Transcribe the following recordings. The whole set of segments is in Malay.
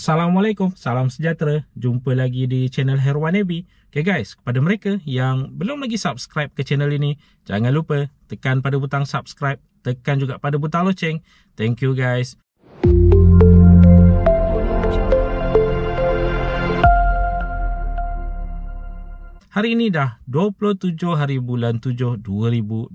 Assalamualaikum, salam sejahtera. Jumpa lagi di channel Herwan Abi. Okay guys, kepada mereka yang belum lagi subscribe ke channel ini, jangan lupa tekan pada butang subscribe, tekan juga pada butang loceng. Thank you guys. Hari ini dah 27 hari bulan 7 2022.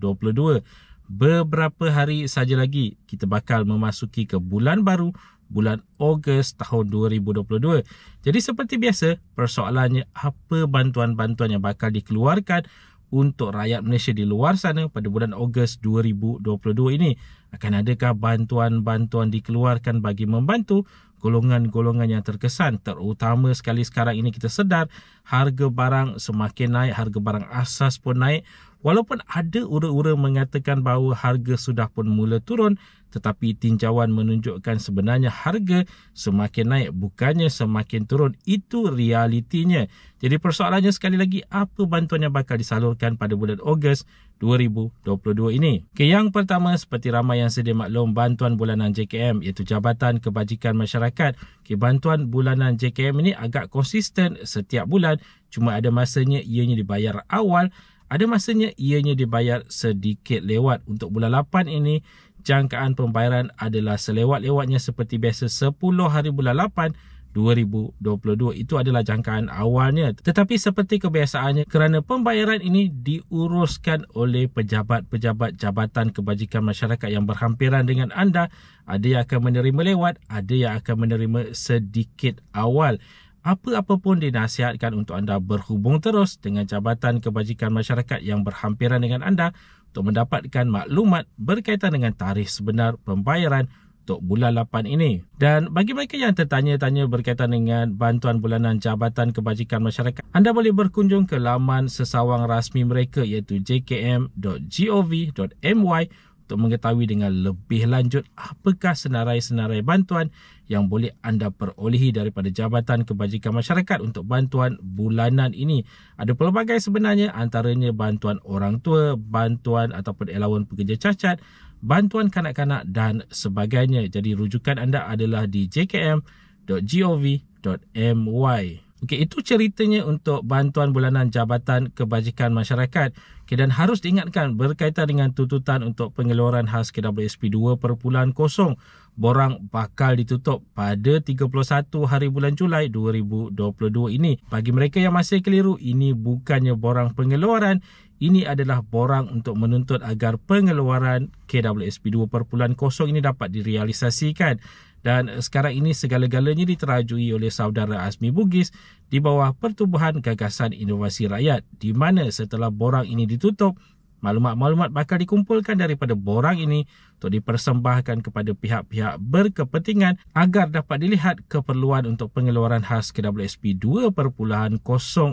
Beberapa hari saja lagi kita bakal memasuki ke bulan baru bulan Ogos tahun 2022. Jadi seperti biasa, persoalannya apa bantuan-bantuan yang bakal dikeluarkan untuk rakyat Malaysia di luar sana pada bulan Ogos 2022 ini? Akan adakah bantuan-bantuan dikeluarkan bagi membantu golongan-golongan yang terkesan terutama sekali sekarang ini kita sedar harga barang semakin naik, harga barang asas pun naik, Walaupun ada ura-ura mengatakan bahawa harga sudah pun mula turun, tetapi tinjauan menunjukkan sebenarnya harga semakin naik bukannya semakin turun. Itu realitinya. Jadi persoalannya sekali lagi, apa bantuan yang bakal disalurkan pada bulan Ogos 2022 ini? Ke yang pertama, seperti ramai yang sedia maklum, bantuan bulanan JKM iaitu Jabatan Kebajikan Masyarakat. ke bantuan bulanan JKM ini agak konsisten setiap bulan. Cuma ada masanya ianya dibayar awal ada masanya ianya dibayar sedikit lewat. Untuk bulan 8 ini, jangkaan pembayaran adalah selewat-lewatnya seperti biasa 10 hari bulan 8 2022 itu adalah jangkaan awalnya tetapi seperti kebiasaannya kerana pembayaran ini diuruskan oleh pejabat-pejabat Jabatan Kebajikan Masyarakat yang berhampiran dengan anda ada yang akan menerima lewat ada yang akan menerima sedikit awal apa-apa pun dinasihatkan untuk anda berhubung terus dengan Jabatan Kebajikan Masyarakat yang berhampiran dengan anda untuk mendapatkan maklumat berkaitan dengan tarikh sebenar pembayaran untuk bulan 8 ini. Dan bagi mereka yang tertanya-tanya berkaitan dengan bantuan bulanan Jabatan Kebajikan Masyarakat, anda boleh berkunjung ke laman sesawang rasmi mereka iaitu jkm.gov.my untuk mengetahui dengan lebih lanjut apakah senarai-senarai bantuan yang boleh anda perolehi daripada Jabatan Kebajikan Masyarakat untuk bantuan bulanan ini. Ada pelbagai sebenarnya antaranya bantuan orang tua, bantuan ataupun elawan pekerja cacat, bantuan kanak-kanak dan sebagainya. Jadi rujukan anda adalah di jkm.gov.my. Okey, itu ceritanya untuk bantuan bulanan Jabatan Kebajikan Masyarakat. Okay, dan harus diingatkan berkaitan dengan tuntutan untuk pengeluaran khas KWSP 2.0, borang bakal ditutup pada 31 hari bulan Julai 2022 ini. Bagi mereka yang masih keliru, ini bukannya borang pengeluaran, ini adalah borang untuk menuntut agar pengeluaran KWSP 2.0 ini dapat direalisasikan dan eh, sekarang ini segala-galanya diterajui oleh saudara Azmi Bugis di bawah pertubuhan gagasan inovasi rakyat di mana setelah borang ini ditutup Maklumat-maklumat bakal dikumpulkan daripada borang ini untuk dipersembahkan kepada pihak-pihak berkepentingan agar dapat dilihat keperluan untuk pengeluaran khas KWSP 2.0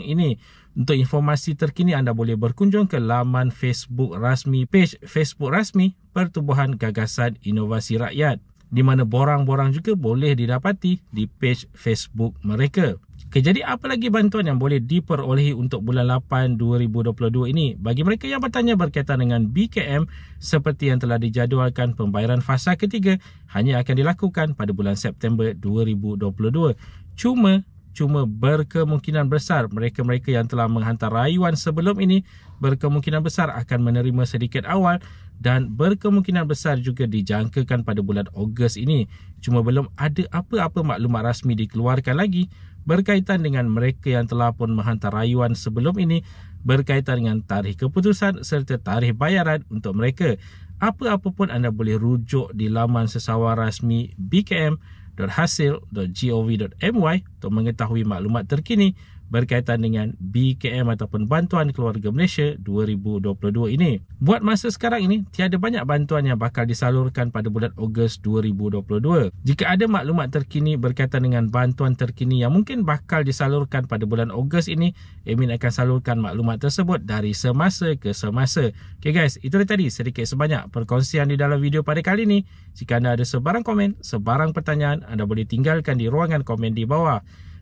ini. Untuk informasi terkini anda boleh berkunjung ke laman Facebook rasmi page Facebook rasmi Pertubuhan Gagasan Inovasi Rakyat di mana borang-borang juga boleh didapati di page Facebook mereka. Okay, jadi apa lagi bantuan yang boleh diperolehi untuk bulan 8 2022 ini? Bagi mereka yang bertanya berkaitan dengan BKM seperti yang telah dijadualkan pembayaran fasa ketiga hanya akan dilakukan pada bulan September 2022. Cuma cuma berkemungkinan besar mereka-mereka yang telah menghantar rayuan sebelum ini berkemungkinan besar akan menerima sedikit awal dan berkemungkinan besar juga dijangkakan pada bulan Ogos ini cuma belum ada apa-apa maklumat rasmi dikeluarkan lagi berkaitan dengan mereka yang telah pun menghantar rayuan sebelum ini berkaitan dengan tarikh keputusan serta tarikh bayaran untuk mereka apa-apa pun anda boleh rujuk di laman sesawang rasmi BKM www.hasil.gov.my untuk mengetahui maklumat terkini berkaitan dengan BKM ataupun Bantuan Keluarga Malaysia 2022 ini. Buat masa sekarang ini, tiada banyak bantuan yang bakal disalurkan pada bulan Ogos 2022. Jika ada maklumat terkini berkaitan dengan bantuan terkini yang mungkin bakal disalurkan pada bulan Ogos ini, Emin akan salurkan maklumat tersebut dari semasa ke semasa. Okay guys, itu tadi sedikit sebanyak perkongsian di dalam video pada kali ini. Jika anda ada sebarang komen, sebarang pertanyaan, anda boleh tinggalkan di ruangan komen di bawah